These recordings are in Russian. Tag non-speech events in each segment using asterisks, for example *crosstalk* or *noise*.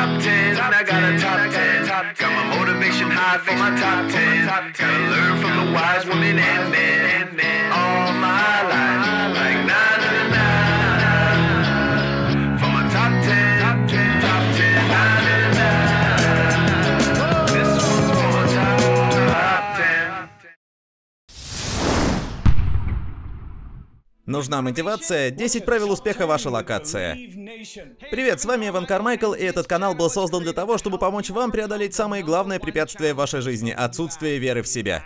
top 10. I got a top 10. Got my motivation high for my top 10. Gotta learn from the wise women and men. Нужна мотивация? 10 правил успеха ваша локация. Привет, с вами Иван Кармайкл, и этот канал был создан для того, чтобы помочь вам преодолеть самое главное препятствие в вашей жизни – отсутствие веры в себя.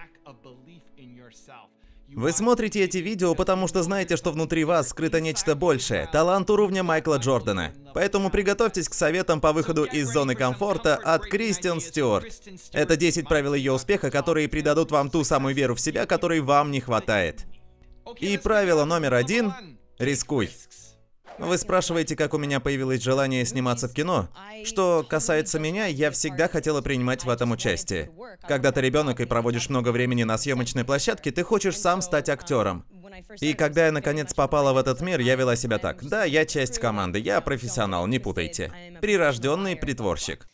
Вы смотрите эти видео, потому что знаете, что внутри вас скрыто нечто большее – талант уровня Майкла Джордана. Поэтому приготовьтесь к советам по выходу из зоны комфорта от Кристиан Стюарт. Это 10 правил ее успеха, которые придадут вам ту самую веру в себя, которой вам не хватает. И правило номер один – рискуй. Ну, вы спрашиваете, как у меня появилось желание сниматься в кино. Что касается меня, я всегда хотела принимать в этом участие. Когда ты ребенок и проводишь много времени на съемочной площадке, ты хочешь сам стать актером. И когда я наконец попала в этот мир, я вела себя так. Да, я часть команды, я профессионал, не путайте. Прирожденный притворщик.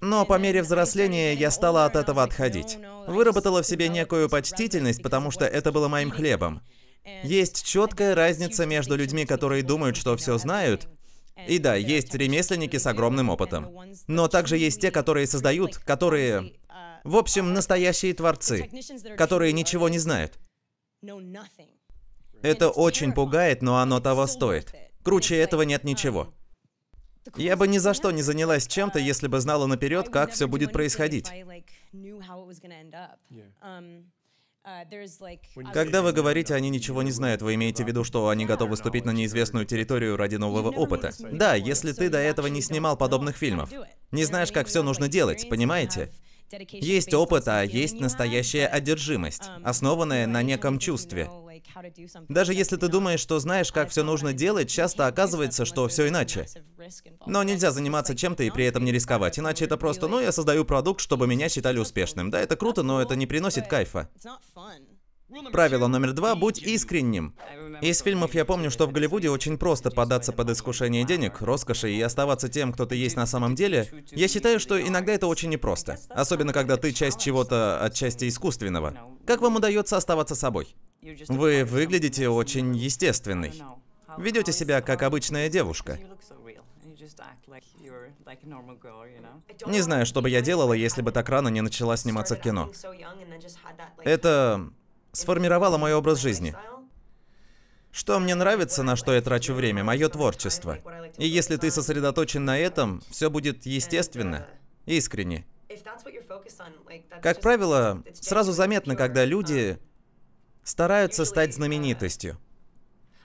Но по мере взросления я стала от этого отходить. Выработала в себе некую почтительность, потому что это было моим хлебом. Есть четкая разница между людьми, которые думают, что все знают, и да, есть ремесленники с огромным опытом. Но также есть те, которые создают, которые... В общем, настоящие творцы, которые ничего не знают. Это очень пугает, но оно того стоит. Круче этого нет ничего. Я бы ни за что не занялась чем-то, если бы знала наперед, как все будет происходить. А, Когда вы говорите, они ничего не знают, вы имеете в виду, что они готовы ступить на неизвестную территорию ради нового опыта. Да, если ты до этого не снимал подобных фильмов. Не знаешь, как все нужно делать, понимаете? Есть опыт, а есть um, настоящая одержимость, um, основанная на неком чувстве. Даже если ты думаешь, что знаешь, как все нужно делать, часто оказывается, что все иначе. Но нельзя заниматься чем-то и при этом не рисковать, иначе это просто, ну, я создаю продукт, чтобы меня считали успешным. Да, это круто, но это не приносит кайфа. Правило номер два – будь искренним. Из фильмов я помню, что в Голливуде очень просто податься под искушение денег, роскоши и оставаться тем, кто ты есть на самом деле. Я считаю, что иногда это очень непросто. Особенно, когда ты часть чего-то, отчасти искусственного. Как вам удается оставаться собой? Вы выглядите очень естественной. Ведете себя как обычная девушка. Не знаю, что бы я делала, если бы так рано не начала сниматься в кино. Это сформировало мой образ жизни. Что мне нравится, на что я трачу время, мое творчество. И если ты сосредоточен на этом, все будет естественно, искренне. Как правило, сразу заметно, когда люди стараются стать знаменитостью.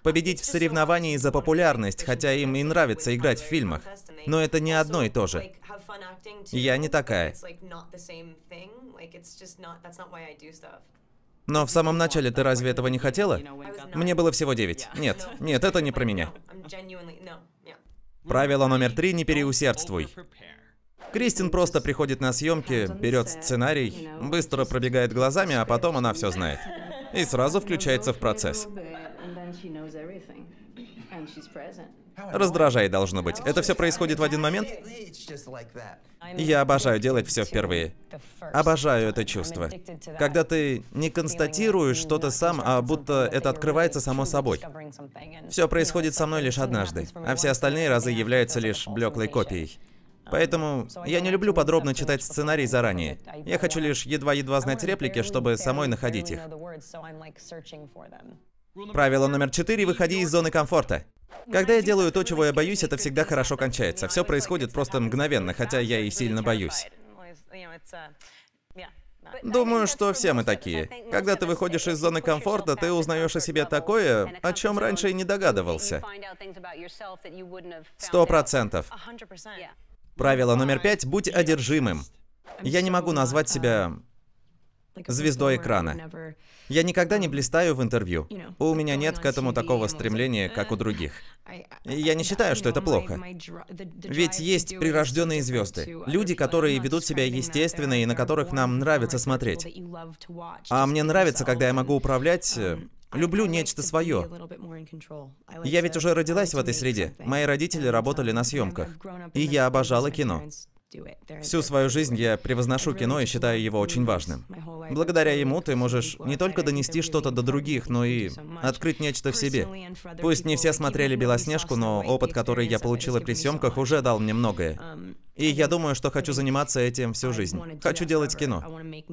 Победить в соревновании за популярность, хотя им и нравится играть в фильмах. Но это не одно и то же. Я не такая. Но в самом начале ты разве этого не хотела? Мне было всего девять. Нет, нет, это не про меня. Правило номер три – не переусердствуй. Кристин просто приходит на съемки, берет сценарий, быстро пробегает глазами, а потом она все знает. И сразу включается в процесс. Раздражает должно быть. Это все происходит в один момент? Я обожаю делать все впервые. Обожаю это чувство. Когда ты не констатируешь что-то сам, а будто это открывается само собой. Все происходит со мной лишь однажды, а все остальные разы являются лишь блеклой копией. Поэтому я не люблю подробно читать сценарий заранее. Я хочу лишь едва-едва знать реплики, чтобы самой находить их. Правило номер четыре – выходи из зоны комфорта. Когда я делаю то, чего я боюсь, это всегда хорошо кончается. Все происходит просто мгновенно, хотя я и сильно боюсь. Думаю, что все мы такие. Когда ты выходишь из зоны комфорта, ты узнаешь о себе такое, о чем раньше и не догадывался. Сто процентов. Правило номер пять – будь одержимым. Я не могу назвать себя звездой экрана. Я никогда не um, блистаю в интервью. У меня нет к этому такого стремления, uh, как у других. *laughs* Я не считаю, что это плохо. Ведь есть прирожденные звезды, люди, которые ведут себя естественно и на которых нам нравится смотреть. А мне нравится, когда я могу управлять um, э, Люблю нечто свое. Я ведь уже родилась в этой среде. Мои родители um, работали на съемках. И я обожала кино. Всю свою жизнь я превозношу кино и считаю его очень важным. Благодаря ему ты можешь не только донести что-то до других, но и открыть нечто в себе. Пусть не все смотрели «Белоснежку», но опыт, который я получила при съемках, уже дал мне многое. Um, и я думаю, что хочу заниматься этим всю жизнь. Хочу делать кино.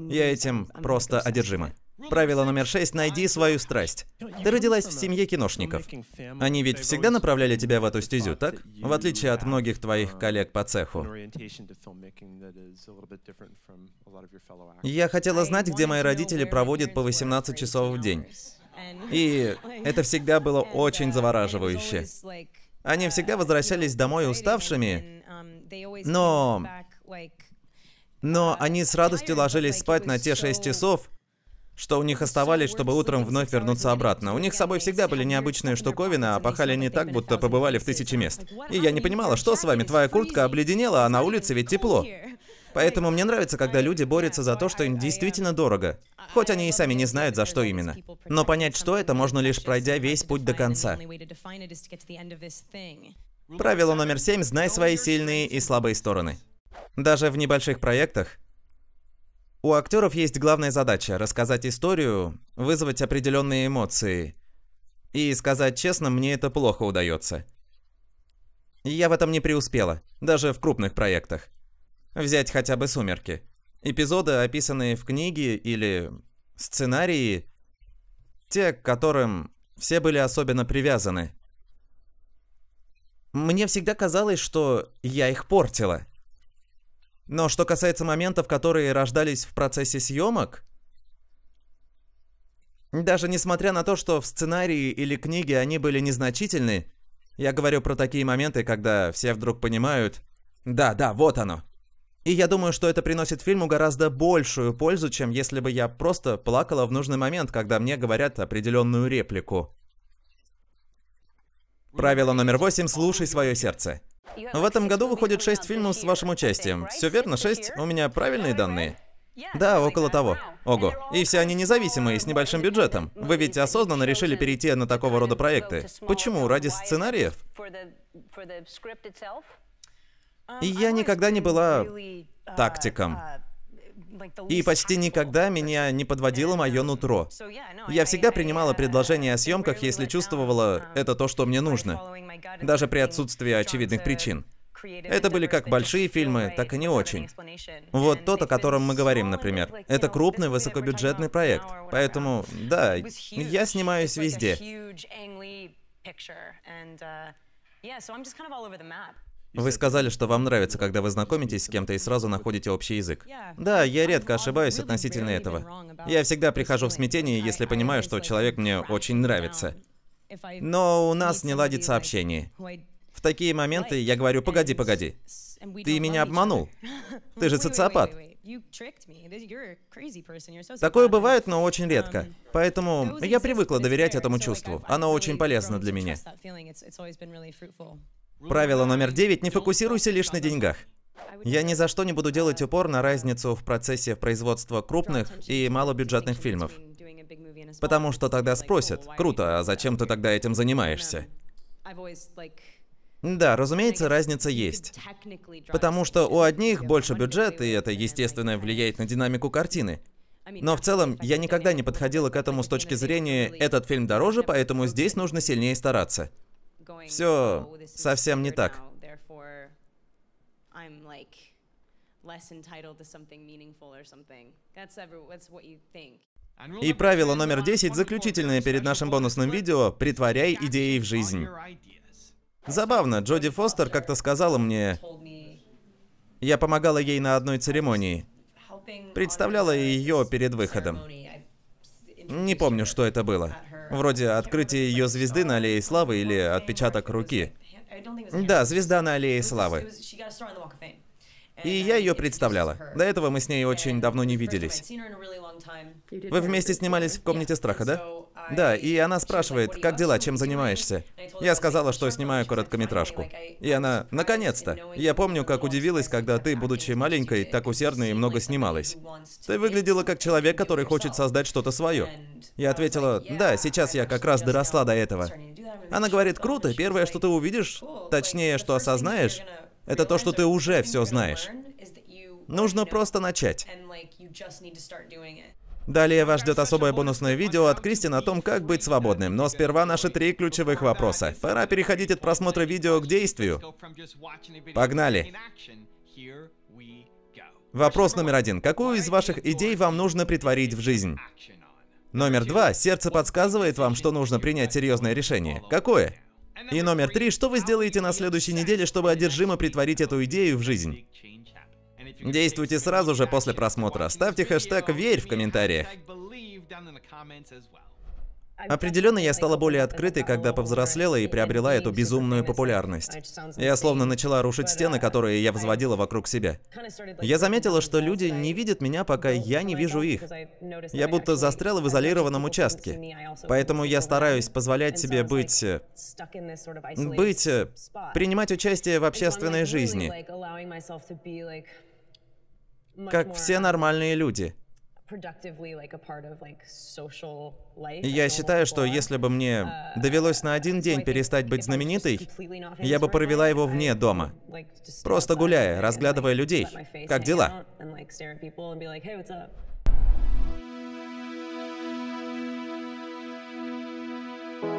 Я этим просто одержима. Правило номер шесть – найди свою страсть. Ты родилась в семье киношников. Они ведь всегда направляли тебя в эту стезю, так? В отличие от многих твоих коллег по цеху. Я хотела знать, где мои родители проводят по 18 часов в день. И это всегда было очень завораживающе. Они всегда возвращались домой уставшими, но... Но они с радостью ложились спать на те шесть часов, что у них оставались, чтобы утром вновь вернуться обратно. У них с собой всегда были необычные штуковины, а пахали они так, будто побывали в тысячи мест. И я не понимала, что с вами, твоя куртка обледенела, а на улице ведь тепло. Поэтому мне нравится, когда люди борются за то, что им действительно дорого. Хоть они и сами не знают, за что именно. Но понять, что это, можно лишь пройдя весь путь до конца. Правило номер семь – знай свои сильные и слабые стороны. Даже в небольших проектах у актеров есть главная задача – рассказать историю, вызвать определенные эмоции. И сказать честно, мне это плохо удается. Я в этом не преуспела, даже в крупных проектах. Взять хотя бы «Сумерки». Эпизоды, описанные в книге или сценарии, те, к которым все были особенно привязаны. Мне всегда казалось, что я их портила – но что касается моментов, которые рождались в процессе съемок, даже несмотря на то, что в сценарии или книге они были незначительны, я говорю про такие моменты, когда все вдруг понимают «Да, да, вот оно». И я думаю, что это приносит фильму гораздо большую пользу, чем если бы я просто плакала в нужный момент, когда мне говорят определенную реплику. Правило номер восемь – слушай свое сердце. В этом году выходит шесть фильмов с вашим участием. Все верно, Шесть? У меня правильные данные? Да, около того. Ого. И все они независимые, с небольшим бюджетом. Вы ведь осознанно решили перейти на такого рода проекты. Почему? Ради сценариев? Я никогда не была тактиком. И почти никогда меня не подводило мое um, нутро. Я всегда принимала uh, предложения о съемках, если um, чувствовала, um, это то, что мне нужно. Даже при отсутствии очевидных причин. Это были как большие фильмы, так и не очень. Вот тот, о котором мы говорим, например. Это крупный высокобюджетный проект. Поэтому, да, я снимаюсь везде. Вы сказали, что вам нравится, когда вы знакомитесь с кем-то и сразу находите общий язык. Да, я редко ошибаюсь относительно этого. Я всегда прихожу в смятение, если понимаю, что человек мне очень нравится. Но у нас не ладится общение. В такие моменты я говорю, погоди, погоди. Ты меня обманул. *laughs* Ты же социопат. Такое бывает, но очень редко. Um, Поэтому я привыкла доверять этому чувству. Оно очень полезно для меня. Правило номер девять – не фокусируйся лишь на деньгах. Я ни за что не буду делать упор на разницу в процессе производства крупных и малобюджетных фильмов. Потому что тогда спросят, круто, а зачем ты тогда этим занимаешься? Да, разумеется, разница есть. Потому что у одних больше бюджет, и это, естественно, влияет на динамику картины. Но в целом, я никогда не подходила к этому с точки зрения «этот фильм дороже, поэтому здесь нужно сильнее стараться» все oh, совсем не так. И правило номер 10, заключительное перед нашим бонусным видео, притворяй идеи в жизнь. Забавно, Джоди Фостер как-то сказала мне, я помогала ей на одной церемонии, представляла ее перед выходом. Не помню, что это было. Вроде открытие ее звезды на Аллее Славы или отпечаток руки. Да, звезда на Аллее Славы. И я ее представляла. До этого мы с ней очень давно не виделись. Вы вместе снимались в комнате страха, да? Да, и она спрашивает, как дела, чем занимаешься? Я сказала, что снимаю короткометражку. И она, наконец-то! Я помню, как удивилась, когда ты, будучи маленькой, так усердно и много снималась. Ты выглядела как человек, который хочет создать что-то свое. Я ответила, да, сейчас я как раз доросла до этого. Она говорит, круто, первое, что ты увидишь, точнее, что осознаешь, это то, что ты уже все знаешь. Нужно просто начать. Далее вас ждет особое бонусное видео от Кристин о том, как быть свободным. Но сперва наши три ключевых вопроса. Пора переходить от просмотра видео к действию. Погнали! Вопрос номер один. Какую из ваших идей вам нужно притворить в жизнь? Номер два. Сердце подсказывает вам, что нужно принять серьезное решение. Какое? И номер три. Что вы сделаете на следующей неделе, чтобы одержимо притворить эту идею в жизнь? Действуйте сразу же после просмотра. Ставьте хэштег «Верь» в комментариях. Определенно я стала более открытой, когда повзрослела и приобрела эту безумную популярность. Я словно начала рушить стены, которые я возводила вокруг себя. Я заметила, что люди не видят меня, пока я не вижу их. Я будто застряла в изолированном участке. Поэтому я стараюсь позволять себе быть... быть... принимать участие в общественной жизни как все нормальные люди. Я считаю, что если бы мне uh, довелось на один день перестать быть знаменитой, я бы провела его вне дома, просто гуляя, разглядывая людей. Как дела?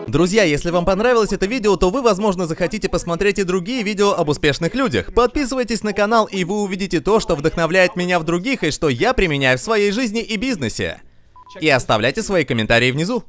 Друзья, если вам понравилось это видео, то вы, возможно, захотите посмотреть и другие видео об успешных людях. Подписывайтесь на канал, и вы увидите то, что вдохновляет меня в других и что я применяю в своей жизни и бизнесе. И оставляйте свои комментарии внизу.